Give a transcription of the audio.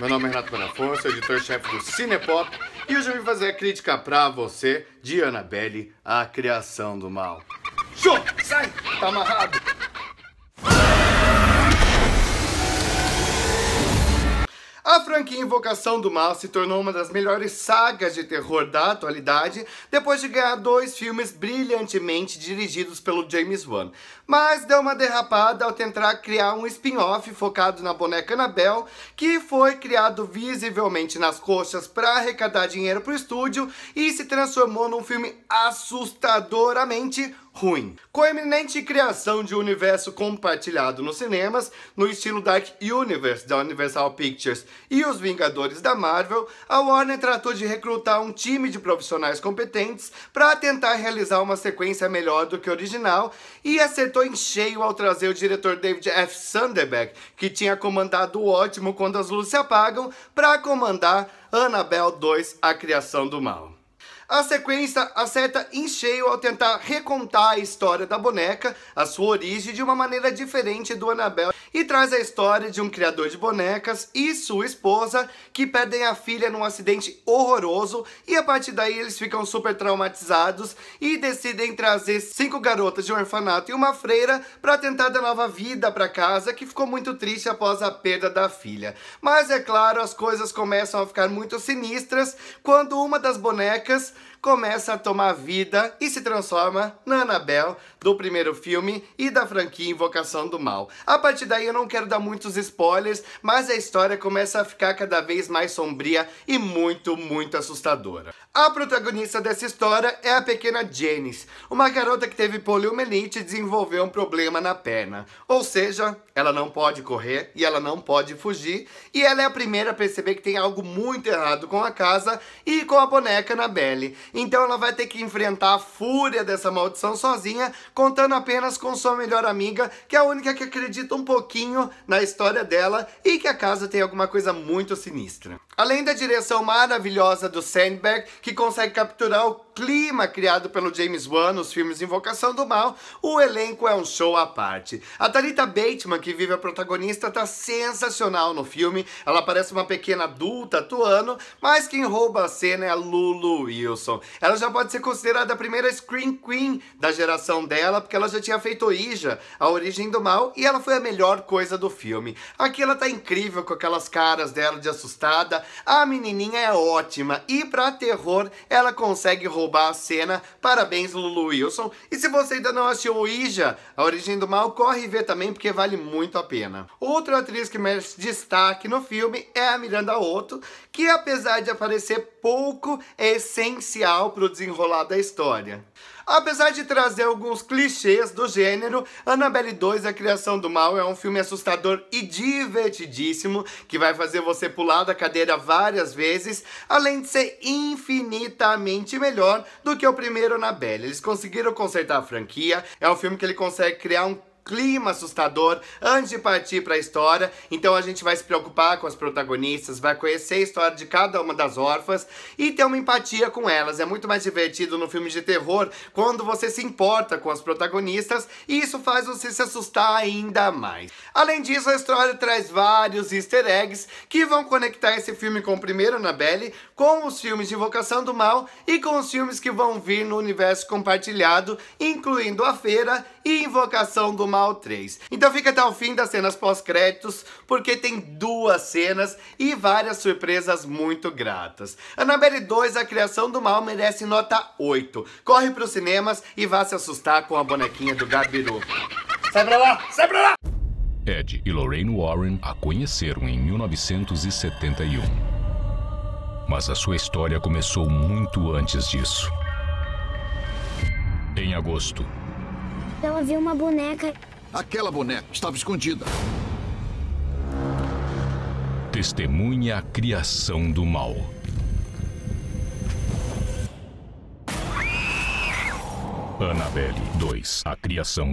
Meu nome é Renato Bonafonso, editor-chefe do Cinepop, e hoje eu vim fazer a crítica pra você de Annabelle, a criação do mal. Show! Sai! Tá amarrado! franquia Invocação do Mal se tornou uma das melhores sagas de terror da atualidade, depois de ganhar dois filmes brilhantemente dirigidos pelo James Wan. Mas deu uma derrapada ao tentar criar um spin-off focado na boneca Annabelle, que foi criado visivelmente nas coxas para arrecadar dinheiro para o estúdio e se transformou num filme assustadoramente ruim. Com a eminente criação de um universo compartilhado nos cinemas, no estilo Dark Universe da Universal Pictures e os Vingadores da Marvel, a Warner tratou de recrutar um time de profissionais competentes para tentar realizar uma sequência melhor do que o original e acertou em cheio ao trazer o diretor David F. Sunderbeck, que tinha comandado o ótimo Quando as Luzes Se Apagam, para comandar Annabelle 2 A Criação do Mal. A sequência acerta em cheio ao tentar recontar a história da boneca, a sua origem, de uma maneira diferente do Annabelle e traz a história de um criador de bonecas e sua esposa que perdem a filha num acidente horroroso e a partir daí eles ficam super traumatizados e decidem trazer cinco garotas de um orfanato e uma freira para tentar dar nova vida para casa que ficou muito triste após a perda da filha. Mas é claro, as coisas começam a ficar muito sinistras quando uma das bonecas começa a tomar vida e se transforma na Annabelle do primeiro filme e da franquia Invocação do Mal. A partir daí eu não quero dar muitos spoilers, mas a história começa a ficar cada vez mais sombria e muito, muito assustadora. A protagonista dessa história é a pequena Janice, uma garota que teve poliomielite e desenvolveu um problema na perna. Ou seja, ela não pode correr e ela não pode fugir, e ela é a primeira a perceber que tem algo muito errado com a casa e com a boneca Annabelle. Então ela vai ter que enfrentar a fúria dessa maldição sozinha, contando apenas com sua melhor amiga, que é a única que acredita um pouquinho na história dela e que a casa tem alguma coisa muito sinistra. Além da direção maravilhosa do Sandberg, que consegue capturar o clima criado pelo James Wan nos filmes Invocação do Mal, o elenco é um show à parte. A Tarita Bateman, que vive a protagonista, tá sensacional no filme. Ela parece uma pequena adulta atuando, mas quem rouba a cena é a Lulu Wilson. Ela já pode ser considerada a primeira Screen Queen da geração dela, porque ela já tinha feito Ija, A Origem do Mal, e ela foi a melhor coisa do filme. Aqui ela tá incrível com aquelas caras dela de assustada, a menininha é ótima e para terror ela consegue roubar a cena. Parabéns, Lulu Wilson. E se você ainda não assistiu Ija, A Origem do Mal, corre ver também porque vale muito a pena. Outra atriz que merece destaque no filme é a Miranda Otto, que apesar de aparecer pouco, é essencial para o desenrolar da história. Apesar de trazer alguns clichês do gênero, Annabelle 2, A Criação do Mal, é um filme assustador e divertidíssimo, que vai fazer você pular da cadeira várias vezes, além de ser infinitamente melhor do que o primeiro Annabelle. Eles conseguiram consertar a franquia, é um filme que ele consegue criar um clima assustador antes de partir para a história. Então a gente vai se preocupar com as protagonistas, vai conhecer a história de cada uma das órfãs e ter uma empatia com elas. É muito mais divertido no filme de terror quando você se importa com as protagonistas e isso faz você se assustar ainda mais. Além disso, a história traz vários easter eggs que vão conectar esse filme com o primeiro Annabelle, com os filmes de Invocação do Mal e com os filmes que vão vir no universo compartilhado, incluindo A Feira e Invocação do Mal 3. Então fica até o fim das cenas pós-créditos, porque tem duas cenas e várias surpresas muito gratas. Annabelle 2, A Criação do Mal, merece nota 8. Corre pros cinemas e vá se assustar com a bonequinha do Gabiru. Sai pra lá! Sai pra lá! Ed e Lorraine Warren a conheceram em 1971. Mas a sua história começou muito antes disso. Em agosto, ela então viu uma boneca. Aquela boneca estava escondida. Testemunha a criação do mal. Annabelle 2 A criação do